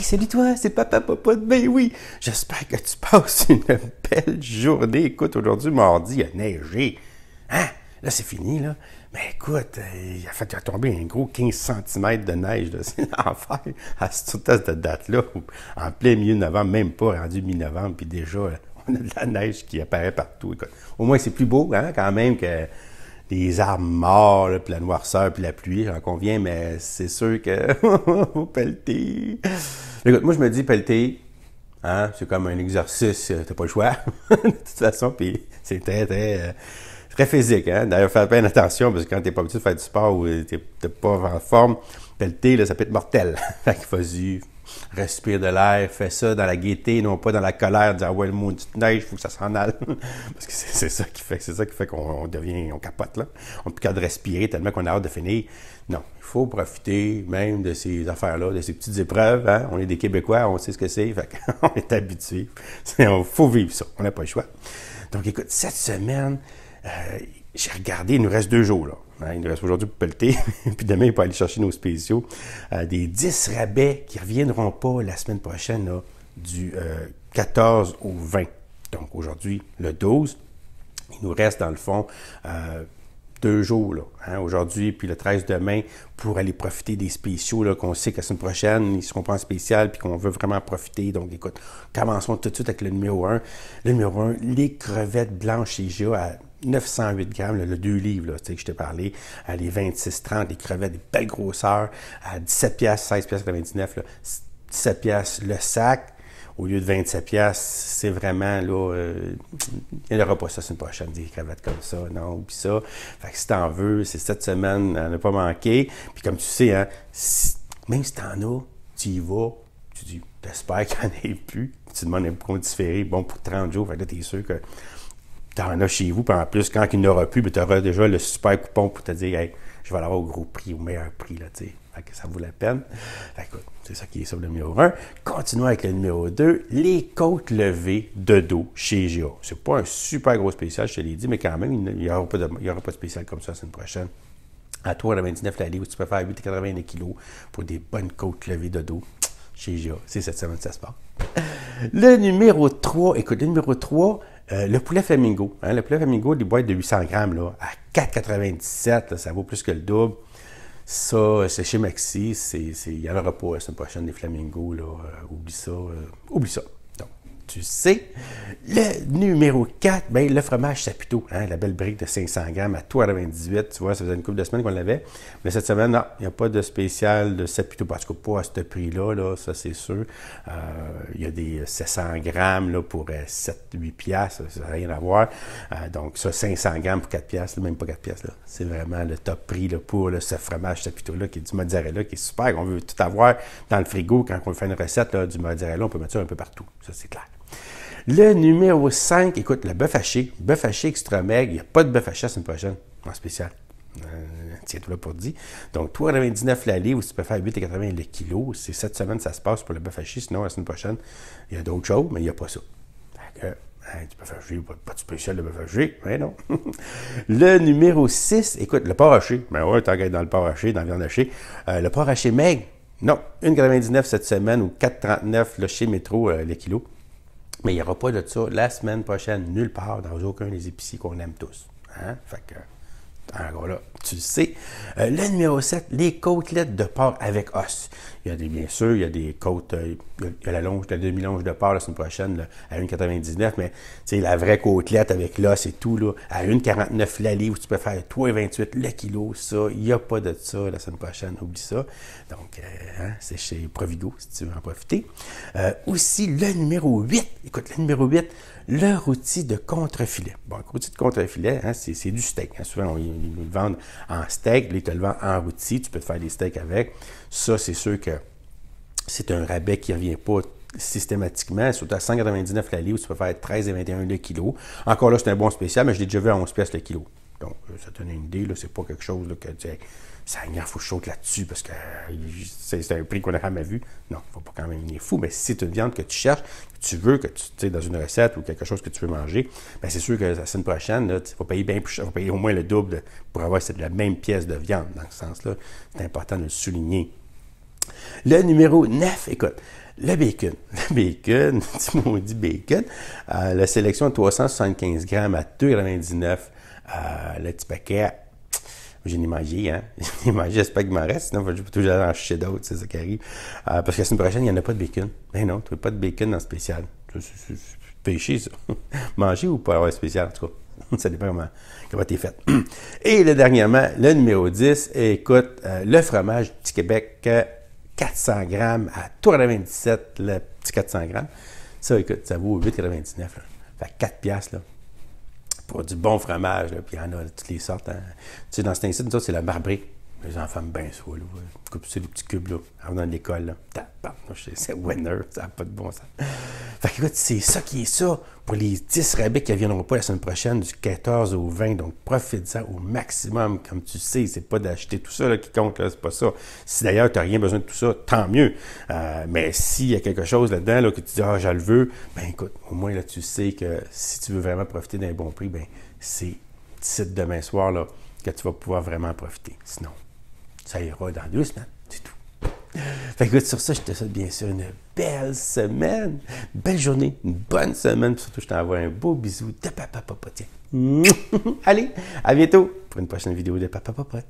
salut toi, c'est Papa Papa de Ben oui. J'espère que tu passes une belle journée. Écoute, aujourd'hui, mardi, il a neigé. Hein? Là, c'est fini, là. Mais écoute, euh, il a, fait, tomber tombé un gros 15 cm de neige. C'est l'enfer à cette date-là, en plein milieu novembre, même pas rendu mi-novembre, puis déjà, euh, on a de la neige qui apparaît partout. Écoute, au moins, c'est plus beau, hein, quand même, que des arbres morts, puis la noirceur, puis la pluie, j'en conviens, mais c'est sûr que... Vous pelleter! Écoute, moi, je me dis, pelleter, hein, c'est comme un exercice, euh, t'as pas le choix, de toute façon, puis c'est très, très... Euh, très physique, hein? D'ailleurs, fais bien attention parce que quand t'es pas habitué de faire du sport ou euh, t'es pas en forme, pelleter, ça peut être mortel. fait que vas-y, respire de l'air, fais ça dans la gaieté, non pas dans la colère, dire ah ouais, le monde neige, il faut que ça s'en aille. Parce que c'est ça qui fait c'est ça qui fait qu'on devient, on capote là. On plus qu'à respirer tellement qu'on a hâte de finir. Non, il faut profiter même de ces affaires-là, de ces petites épreuves. Hein. On est des Québécois, on sait ce que c'est, fait on est habitué. Il faut vivre ça, on n'a pas le choix. Donc écoute, cette semaine, euh, j'ai regardé, il nous reste deux jours là. Hein, il nous reste aujourd'hui pour pelleter. puis demain, il peut aller chercher nos spéciaux. Euh, des 10 rabais qui ne reviendront pas la semaine prochaine, du 14 euh, au 20. Donc aujourd'hui, le 12. Il nous reste, dans le fond, euh, deux jours, hein, aujourd'hui, puis le 13 demain, pour aller profiter des spéciaux qu'on sait que la semaine prochaine, ils seront pas en spécial, puis qu'on veut vraiment profiter. Donc, écoute, commençons tout de suite avec le numéro 1. Le numéro 1, les crevettes blanches et 908 grammes, le, deux 2 livres, là, que je t'ai parlé, à les 26, 30, les crevettes, des belles grosseurs, à 17 pièces, 16 pièces 99, 17 pièces le sac. Au lieu de 27 pièces, c'est vraiment là, euh, il n'y aura pas ça, c'est une prochaine des crevettes comme ça, non, puis ça. Fait que si t'en veux, c'est cette semaine, à ne pas manquer. Puis comme tu sais, hein, même si t'en as, tu y vas, tu dis, j'espère qu'il n'y en ait plus. Tu demandes un point différé, bon, pour 30 jours, fait que là, t'es sûr que tu en as chez vous, puis en plus, quand il n'y aura plus, ben, tu auras déjà le super coupon pour te dire, hey, je vais l'avoir au gros prix, au meilleur prix, là, tu sais. que ça vaut la peine. c'est ça qui est sur le numéro 1. Continuons avec le numéro 2, les côtes levées de dos chez GA. C'est pas un super gros spécial, je te l'ai dit, mais quand même, il n'y aura, pas de, aura pas de spécial comme ça la semaine prochaine à toi, 29 l'année où tu peux faire 8,81 kg pour des bonnes côtes levées de dos chez GA. C'est cette semaine ça se passe. Le numéro 3, écoute, le numéro 3, euh, le poulet flamingo. Hein, le poulet flamingo, des boîtes de 800 grammes là, à 4,97, ça vaut plus que le double. Ça, euh, c'est chez Maxi, il n'y en aura pas la semaine prochaine des flamingos. Là, euh, oublie ça. oublie ça tu sais. Le numéro 4, ben, le fromage Saputo, hein, la belle brique de 500 grammes à 3,98. Tu vois, ça faisait une couple de semaines qu'on l'avait. Mais cette semaine, non, il n'y a pas de spécial de Saputo. Parce que pas à ce prix-là, là, ça c'est sûr. Euh, il y a des 700 grammes là, pour 7-8 euh, piastres, ça n'a rien à voir. Euh, donc ça, 500 grammes pour 4 piastres, même pas 4 piastres. C'est vraiment le top prix là, pour ce fromage Saputo-là qui est du mozzarella, qui est super. On veut tout avoir dans le frigo quand on fait une recette du mozzarella. On peut mettre ça un peu partout. Ça, c'est clair. Le numéro 5, écoute, le bœuf haché, bœuf haché extra meg, il n'y a pas de bœuf haché la semaine prochaine, en spécial. Euh, tiens-toi là pour dire. Donc, 3,99 la ou tu peux faire 8,80 le kilo. C'est cette semaine ça se passe pour le bœuf haché, sinon la semaine prochaine, il y a d'autres choses, mais il n'y a pas ça. Hein, tu peux faire pas, pas de spécial de bœuf haché, mais non. le numéro 6, écoute, le porc haché. Ben ouais, qu'être dans le porc haché, dans la viande hachée. Euh, le porc haché maigre, non, 1,99 cette semaine ou 4,39 chez Métro euh, le kilo. Mais il n'y aura pas de ça la semaine prochaine, nulle part, dans aucun des épiceries qu'on aime tous. Hein? Fait encore là, tu le sais. Euh, le numéro 7, les côtelettes de porc avec os. Il y a des, bien sûr, il y a des côtes, euh, il y a la longe, la demi-longe de porc la semaine prochaine à 1,99, mais tu sais, la vraie côtelette avec l'os et tout, là, à 1,49 la où tu peux faire 3,28 le kilo, ça, il n'y a pas de ça la semaine prochaine, oublie ça. Donc, euh, hein, c'est chez Provigo si tu veux en profiter. aussi, le numéro 8, écoute, le numéro 8, le rôti de contrefilet. Bon, le de contrefilet, hein, c'est du steak. Hein, souvent, on y ils nous le vendent en steak, là, ils te le vendent en rôti, tu peux te faire des steaks avec. Ça, c'est sûr que c'est un rabais qui ne revient pas systématiquement, surtout à 199 la livre, tu peux faire 13 et 21 le kilo. Encore là, c'est un bon spécial, mais je l'ai déjà vu à 11 pièces le kilo. Donc, euh, ça donne une idée, là, c'est pas quelque chose que tu ça faut là-dessus parce que euh, c'est un prix qu'on n'a jamais vu. Non, il faut pas quand même venir fou, mais si c'est une viande que tu cherches, que tu veux, que tu sais, dans une recette ou quelque chose que tu veux manger, ben c'est sûr que la semaine prochaine, là, tu vas payer bien au moins le double pour avoir la même pièce de viande. Dans ce sens-là, c'est important de le souligner. Le numéro 9, écoute, le bacon. Le bacon, petit maudit bacon. Euh, la sélection de 375 grammes à 2,99 euh, le petit paquet j'ai ai mangé, hein. J'ai mangé, j'espère qu'il m'en reste, sinon je vais toujours aller en chier d'autres, c'est ça qui arrive. Euh, parce que la semaine prochaine, il n'y en a pas de bacon. Ben non, tu n'as pas de bacon en spécial. C'est péché, ça. manger ou pas avoir spécial, en tout cas. Ça dépend comment, tu es fait. Et le dernièrement, le numéro 10, écoute, euh, le fromage du Québec, 400 euh, grammes à 3,97 le petit 400 grammes. Ça, écoute, ça vaut 8,99. Fait 4 piastres, là du bon fromage, puis il y en a toutes les sortes. Hein. Tu sais, dans cet incident nous c'est la barbrique. Les enfants me ben baissent ça, là. Coupe sur les petits cubes, là, en venant de l'école, C'est winner, ça n'a pas de bon sens. Fait que, écoute, c'est ça qui est ça pour les 10 rabais qui ne viendront pas la semaine prochaine, du 14 au 20. Donc, profite-en au maximum. Comme tu sais, c'est pas d'acheter tout ça qui compte, là, c'est pas ça. Si d'ailleurs, tu n'as rien besoin de tout ça, tant mieux. Euh, mais s'il y a quelque chose là-dedans là, que tu dis, ah, je le veux, ben écoute, au moins, là, tu sais que si tu veux vraiment profiter d'un bon prix, ben c'est site demain soir là, que tu vas pouvoir vraiment profiter. Sinon, ça ira dans deux semaines, c'est tout. Fait que sur ça, je te souhaite bien sûr une belle semaine, une belle journée, une bonne semaine. Surtout, je t'envoie un beau bisou de Papa tiens. Allez, à bientôt pour une prochaine vidéo de Papa papote.